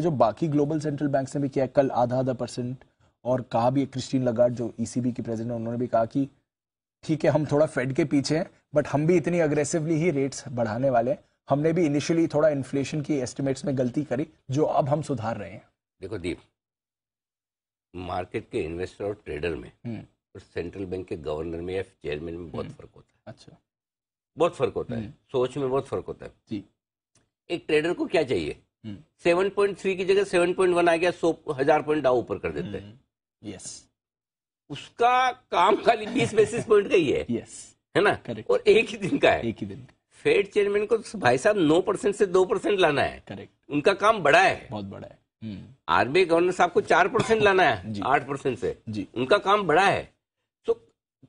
जो बाकी global central bank ने भी किया कल आधा आधा परसेंट और कहा भी क्रिस्टीन लगाट जो ईसीबी e की प्रेसिडेंट उन्होंने भी कहा कि ठीक है हम थोड़ा फेड के पीछे हैं बट हम भी इतनी अग्रेसिवली ही रेट्स बढ़ाने वाले हैं हमने भी इनिशियली थोड़ा इन्फ्लेशन की एस्टिमेट्स में गलती करी जो अब हम सुधार रहे हैं देखो दीप मार्केट के इन्वेस्टर और ट्रेडर में हम्म। और सेंट्रल बैंक के गवर्नर में या चेयरमैन में बहुत हम्म। फर्क होता है अच्छा बहुत फर्क होता है हम्म। सोच में बहुत फर्क होता है जी एक ट्रेडर को क्या चाहिए सेवन पॉइंट थ्री की जगह सेवन पॉइंट वन आ गया सौ हजार पॉइंट डाउ ऊपर कर देते हैं यस हम्म, उसका काम खाली बीस बेसिस पॉइंट का ही है यस है ना Correct. और एक ही दिन का है एक ही दिन फेड चेयरमैन को भाई साहब नौ परसेंट से दो परसेंट लाना है करेक्ट उनका काम बड़ा है बहुत बड़ा है हम्म। आरबीआई गवर्नर साहब को चार परसेंट लाना है आठ परसेंट से जी उनका काम बड़ा है तो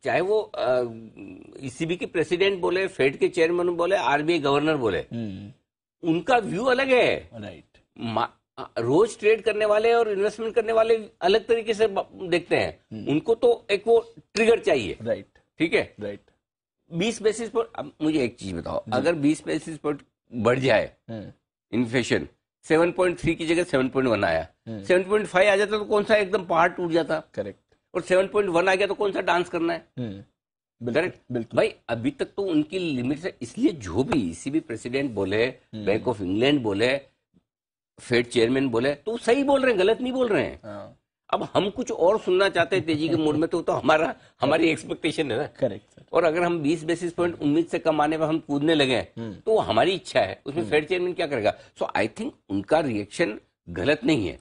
चाहे वो ईसीबी e के प्रेसिडेंट बोले फेड के चेयरमैन बोले आरबीआई गवर्नर बोले हम्म। उनका व्यू अलग है राइट रोज ट्रेड करने वाले और इन्वेस्टमेंट करने वाले अलग तरीके से देखते हैं hmm. उनको तो एक वो ट्रिगर चाहिए राइट ठीक है राइट बीस बेसिस पर मुझे एक चीज बताओ hmm. अगर बीस बेसिस पर बढ़ जाए इन्फ्लेशन सेवन पॉइंट थ्री की जगह सेवन पॉइंट वन आया सेवन पॉइंट फाइव आ जाता तो कौन सा एकदम पहाड़ टूट जाता करेक्ट और सेवन पॉइंट वन आ गया तो कौन सा डांस करना है hmm. करेक्ट बिल्कुल भाई अभी तक तो उनकी लिमिट है इसलिए जो भी भी e प्रेसिडेंट बोले बैंक ऑफ इंग्लैंड बोले फेड चेयरमैन बोले तो सही बोल रहे हैं गलत नहीं बोल रहे हैं हाँ। अब हम कुछ और सुनना चाहते हैं तेजी के मूड में तो तो हमारा हमारी एक्सपेक्टेशन है ना करेक्ट और अगर हम 20 बेसिस पॉइंट उम्मीद से कम आने पर हम कूदने लगे हैं हम्म। तो हमारी इच्छा है उसमें फेड हम्म। चेयरमैन क्या करेगा सो आई थिंक उनका रिएक्शन गलत नहीं है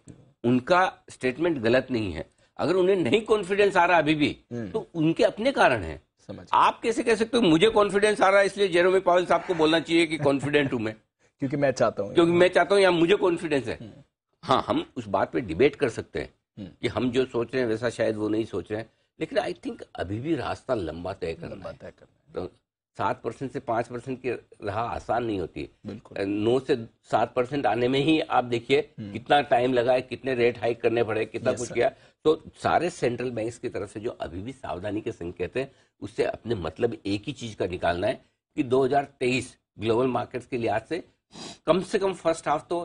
उनका स्टेटमेंट गलत नहीं है अगर उन्हें नहीं कॉन्फिडेंस आ रहा अभी भी हम्म। तो उनके अपने कारण है समझ आप कैसे कह सकते हो मुझे कॉन्फिडेंस आ रहा है इसलिए जेरोमी पावल साहब को बोलना चाहिए कि कॉन्फिडेंट हूं मैं क्योंकि मैं चाहता हूँ क्योंकि मैं चाहता हूँ या मुझे कॉन्फिडेंस है हम्म। हाँ हम उस बात पे डिबेट कर सकते हैं हम्म। कि हम जो सोच रहे हैं वैसा शायद वो नहीं सोच रहे हैं लेकिन आई थिंक अभी भी रास्ता लंबा तय करना है तो सात परसेंट से पांच परसेंट की राह आसान नहीं होती नौ से सात परसेंट आने में ही आप देखिए हम्म। कितना टाइम लगा है कितने रेट हाइक करने पड़े कितना कुछ किया तो सारे सेंट्रल बैंक्स की तरफ से जो अभी भी सावधानी के संकेत हैं उससे अपने मतलब एक ही चीज का निकालना है कि 2023 ग्लोबल मार्केट्स के लिहाज से कम से कम फर्स्ट हाफ तो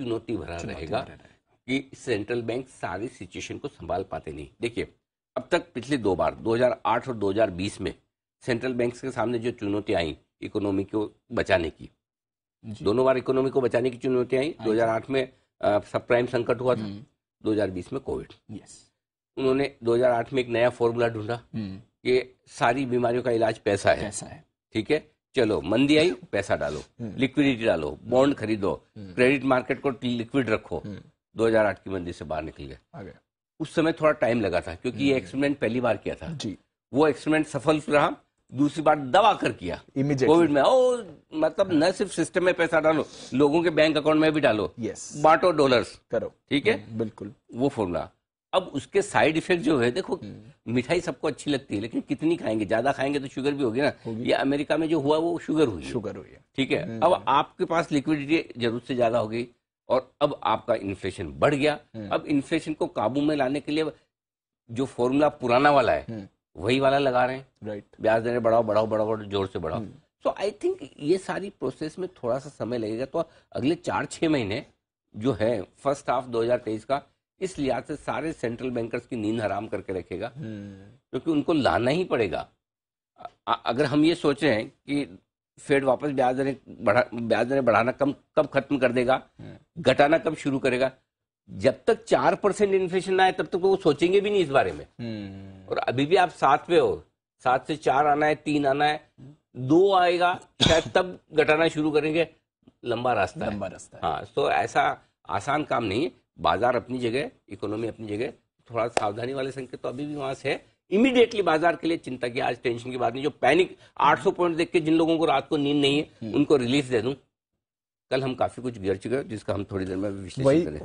चुनौती भरा रहेगा कि सेंट्रल बैंक सारी सिचुएशन को संभाल पाते नहीं देखिए अब तक पिछले दो बार 2008 और 2020 में सेंट्रल बैंक्स के सामने जो चुनौतियाँ आई इकोनॉमी को बचाने की दोनों बार इकोनॉमी को बचाने की चुनौतियाँ आई 2008 में सब प्राइम संकट हुआ था 2020 हम्म। में कोविड yes. उन्होंने 2008 में एक नया फॉर्मूला ढूंढा कि हम्म। सारी बीमारियों का इलाज पैसा है ठीक है चलो मंदी आई पैसा डालो हम्म। लिक्विडिटी डालो बॉन्ड खरीदो क्रेडिट मार्केट को लिक्विड रखो 2008 की मंदी से बाहर निकल गए उस समय थोड़ा टाइम लगा था क्योंकि ये एक्सपेरिमेंट पहली बार किया था जी वो एक्सपेरिमेंट सफल रहा दूसरी बार दबा कर किया कोविड में ओ मतलब हाँ। न सिर्फ सिस्टम में पैसा डालो लोगों के बैंक अकाउंट में भी डालो यस बांटो डॉलर्स करो ठीक है हाँ, बिल्कुल वो फॉर्मूला अब उसके साइड इफेक्ट जो है देखो हम्म। मिठाई सबको अच्छी लगती है लेकिन कितनी खाएंगे ज्यादा खाएंगे तो शुगर भी होगी ना हो ये अमेरिका में जो हुआ वो शुगर हुई शुगर हुई ठीक है हम्म। अब आपके पास लिक्विडिटी जरूरत से ज्यादा हो गई और अब आपका इन्फ्लेशन बढ़ गया हम्म। अब इन्फ्लेशन को काबू में लाने के लिए जो फॉर्मूला पुराना वाला है वही वाला लगा रहे हैं राइट right. ब्याज दरें बढ़ाओ बढ़ाओ बढ़ाओ जोर से बढ़ाओ सो आई थिंक ये सारी प्रोसेस में थोड़ा सा समय लगेगा तो अगले चार छह महीने जो है फर्स्ट हाफ 2023 का इस लिहाज से सारे सेंट्रल बैंकर्स की नींद हराम करके रखेगा हम्म। क्योंकि तो उनको लाना ही पड़ेगा अगर हम ये सोच रहे हैं कि फेड वापस ब्याज दरें बढ़ा ब्याज दरें बढ़ाना कम कब खत्म कर देगा हम्म। घटाना कब शुरू करेगा जब तक चार परसेंट इन्फ्लेशन आए तब तक वो सोचेंगे भी नहीं इस बारे में हम्म। और अभी भी आप सात पे हो सात से चार आना है तीन आना है दो आएगा शायद तब घटाना शुरू करेंगे लंबा रास्ता लंबा रास्ता हाँ तो ऐसा आसान काम नहीं है बाजार अपनी जगह इकोनॉमी अपनी जगह थोड़ा सावधानी वाले संकेत तो अभी भी वहां से है इमीडिएटली बाजार के लिए चिंता की आज टेंशन की बात नहीं जो पैनिक 800 पॉइंट देख के जिन लोगों को रात को नींद नहीं है हम्म। उनको रिलीफ दे दूं कल हम काफी कुछ गिर चुके हैं जिसका हम थोड़ी देर में विश्लेषण करें